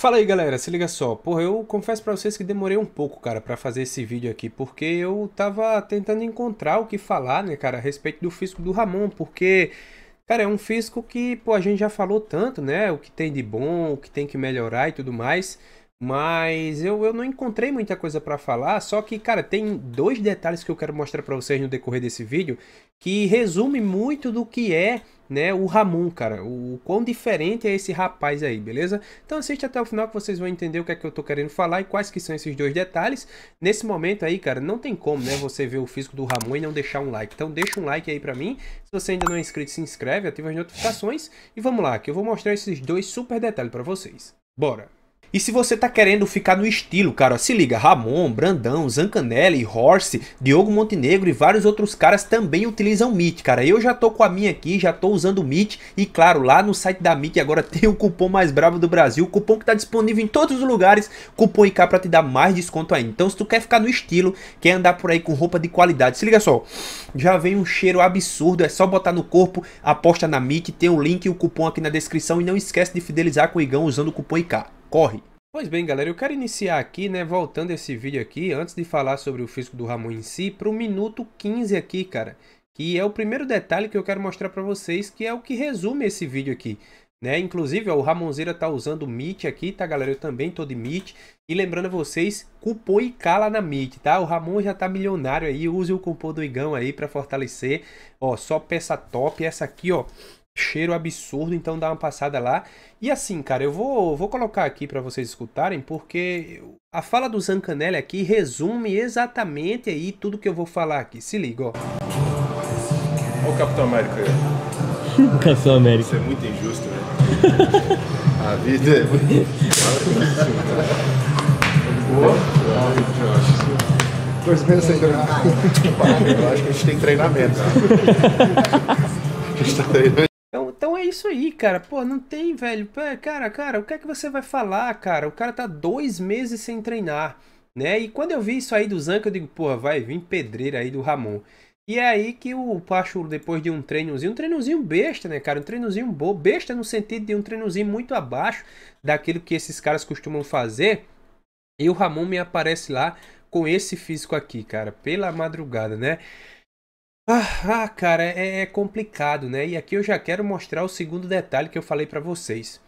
Fala aí galera, se liga só, porra, eu confesso pra vocês que demorei um pouco, cara, pra fazer esse vídeo aqui, porque eu tava tentando encontrar o que falar, né, cara, a respeito do fisco do Ramon, porque, cara, é um fisco que, pô, a gente já falou tanto, né, o que tem de bom, o que tem que melhorar e tudo mais, mas eu, eu não encontrei muita coisa para falar, só que, cara, tem dois detalhes que eu quero mostrar pra vocês no decorrer desse vídeo, que resume muito do que é né, o Ramon, cara, o, o quão diferente é esse rapaz aí, beleza? Então assiste até o final que vocês vão entender o que é que eu tô querendo falar e quais que são esses dois detalhes. Nesse momento aí, cara, não tem como, né, você ver o físico do Ramon e não deixar um like. Então deixa um like aí pra mim. Se você ainda não é inscrito, se inscreve, ativa as notificações e vamos lá, que eu vou mostrar esses dois super detalhes pra vocês. Bora! E se você tá querendo ficar no estilo, cara, se liga, Ramon, Brandão, Zancanelli, Horse, Diogo Montenegro e vários outros caras também utilizam Meet, cara. Eu já tô com a minha aqui, já tô usando o Meet e claro, lá no site da Meet agora tem o cupom mais bravo do Brasil, cupom que tá disponível em todos os lugares, cupom IK pra te dar mais desconto aí. Então se tu quer ficar no estilo, quer andar por aí com roupa de qualidade, se liga só, já vem um cheiro absurdo, é só botar no corpo, aposta na Meet, tem o link e o cupom aqui na descrição e não esquece de fidelizar com o Igão usando o cupom IK corre! Pois bem, galera, eu quero iniciar aqui, né, voltando esse vídeo aqui, antes de falar sobre o físico do Ramon em si, para o minuto 15 aqui, cara, que é o primeiro detalhe que eu quero mostrar para vocês, que é o que resume esse vídeo aqui. Né? Inclusive, ó, o Ramonzeira tá usando o Meet aqui, tá, galera? Eu também tô de Meet. E lembrando a vocês, cupom e lá na Meet, tá? O Ramon já tá milionário aí, use o cupom do Igão aí para fortalecer. Ó, só peça top, essa aqui, ó, cheiro absurdo, então dá uma passada lá. E assim, cara, eu vou, vou colocar aqui para vocês escutarem, porque a fala do Zancanelli aqui resume exatamente aí tudo que eu vou falar aqui. Se liga, ó. Olha o Capitão América aí. Capitão América. Isso é muito injusto, né? a vida é muito injusta. sem treinar. Eu acho que a gente tem treinamento. A gente tá treinando isso aí, cara. Pô, não tem, velho. Pô, cara, cara, o que é que você vai falar, cara? O cara tá dois meses sem treinar, né? E quando eu vi isso aí do Zanca, eu digo, porra, vai vir pedreira aí do Ramon. E é aí que o Pacho, depois de um treinozinho, um treinozinho besta, né, cara? Um treinozinho bom, besta no sentido de um treinozinho muito abaixo daquilo que esses caras costumam fazer. E o Ramon me aparece lá com esse físico aqui, cara, pela madrugada, né? Ah, ah, cara, é, é complicado, né? E aqui eu já quero mostrar o segundo detalhe que eu falei para vocês.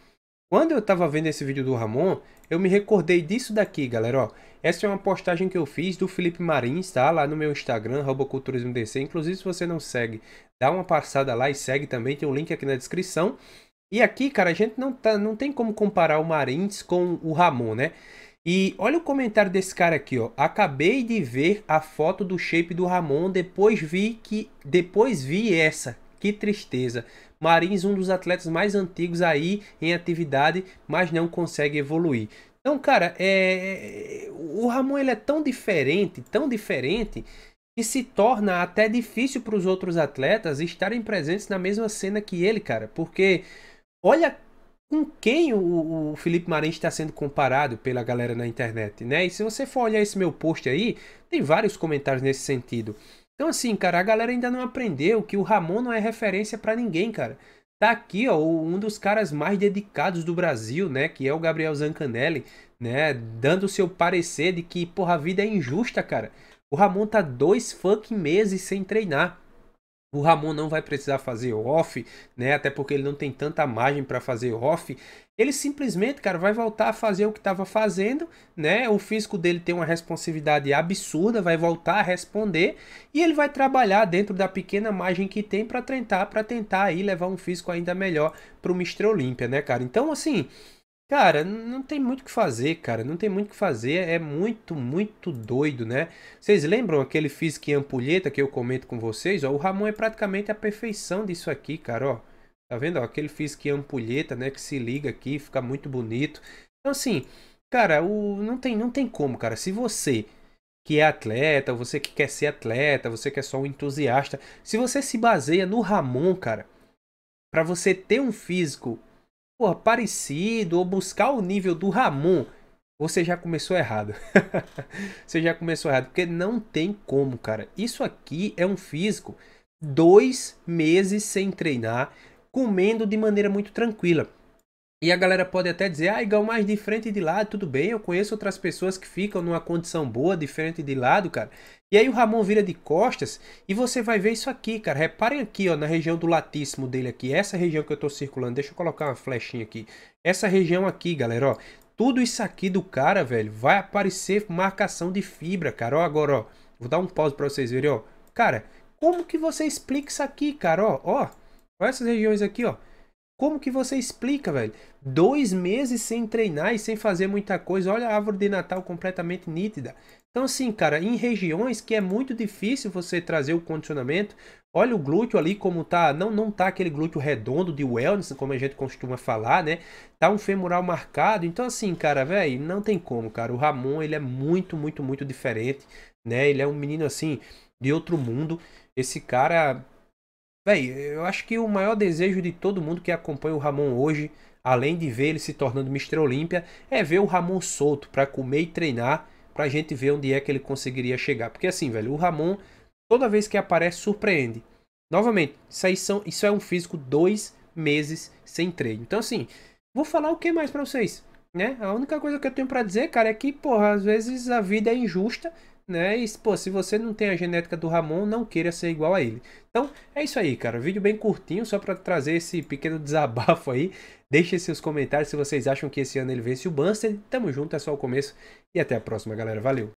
Quando eu estava vendo esse vídeo do Ramon, eu me recordei disso daqui, galera, ó. Essa é uma postagem que eu fiz do Felipe Marins, tá? Lá no meu Instagram, RoboCulturismoDC. Inclusive, se você não segue, dá uma passada lá e segue também, tem um link aqui na descrição. E aqui, cara, a gente não, tá, não tem como comparar o Marins com o Ramon, né? E olha o comentário desse cara aqui, ó. Acabei de ver a foto do shape do Ramon, depois vi que depois vi essa. Que tristeza. Marins, um dos atletas mais antigos aí em atividade, mas não consegue evoluir. Então, cara, é... é o Ramon ele é tão diferente, tão diferente, que se torna até difícil para os outros atletas estarem presentes na mesma cena que ele, cara. Porque olha com quem o, o Felipe Marinho está sendo comparado pela galera na internet, né? E se você for olhar esse meu post aí, tem vários comentários nesse sentido. Então, assim, cara, a galera ainda não aprendeu que o Ramon não é referência para ninguém, cara. Tá aqui, ó, um dos caras mais dedicados do Brasil, né? Que é o Gabriel Zancanelli, né? Dando o seu parecer de que, porra, a vida é injusta, cara. O Ramon tá dois fucking meses sem treinar. O Ramon não vai precisar fazer off, né? Até porque ele não tem tanta margem para fazer off. Ele simplesmente, cara, vai voltar a fazer o que estava fazendo, né? O físico dele tem uma responsividade absurda, vai voltar a responder e ele vai trabalhar dentro da pequena margem que tem para tentar, para tentar aí levar um físico ainda melhor para o Mister Olímpia, né, cara? Então, assim, Cara, não tem muito o que fazer, cara. Não tem muito o que fazer. É muito, muito doido, né? Vocês lembram aquele físico em ampulheta que eu comento com vocês? Ó, o Ramon é praticamente a perfeição disso aqui, cara, ó. Tá vendo? Ó, aquele físico em ampulheta, né? Que se liga aqui, fica muito bonito. Então, assim, cara, o... não, tem, não tem como, cara. Se você que é atleta, você que quer ser atleta, você que é só um entusiasta, se você se baseia no Ramon, cara, para você ter um físico porra, parecido ou buscar o nível do Ramon, você já começou errado. você já começou errado, porque não tem como, cara. Isso aqui é um físico dois meses sem treinar, comendo de maneira muito tranquila. E a galera pode até dizer, ah, Igão, mas de frente e de lado, tudo bem, eu conheço outras pessoas que ficam numa condição boa de frente e de lado, cara. E aí o Ramon vira de costas e você vai ver isso aqui, cara. Reparem aqui, ó, na região do latíssimo dele aqui, essa região que eu tô circulando, deixa eu colocar uma flechinha aqui. Essa região aqui, galera, ó, tudo isso aqui do cara, velho, vai aparecer marcação de fibra, cara. Ó, agora, ó, vou dar um pause pra vocês verem, ó. Cara, como que você explica isso aqui, cara? Ó, ó, olha essas regiões aqui, ó. Como que você explica, velho? Dois meses sem treinar e sem fazer muita coisa. Olha a árvore de Natal completamente nítida. Então, assim, cara, em regiões que é muito difícil você trazer o condicionamento, olha o glúteo ali como tá, não, não tá aquele glúteo redondo de wellness, como a gente costuma falar, né? Tá um femoral marcado. Então, assim, cara, velho, não tem como, cara. O Ramon, ele é muito, muito, muito diferente, né? Ele é um menino, assim, de outro mundo. Esse cara Véi, eu acho que o maior desejo de todo mundo que acompanha o Ramon hoje, além de ver ele se tornando Mr. Olímpia, é ver o Ramon solto para comer e treinar, pra gente ver onde é que ele conseguiria chegar. Porque assim, velho, o Ramon, toda vez que aparece, surpreende. Novamente, isso, são, isso é um físico dois meses sem treino. Então assim, vou falar o que mais para vocês, né? A única coisa que eu tenho para dizer, cara, é que, porra, às vezes a vida é injusta né? E pô, se você não tem a genética do Ramon, não queira ser igual a ele. Então é isso aí, cara. Vídeo bem curtinho, só para trazer esse pequeno desabafo aí. Deixe seus comentários se vocês acham que esse ano ele vence o Buster. Tamo junto, é só o começo. E até a próxima, galera. Valeu!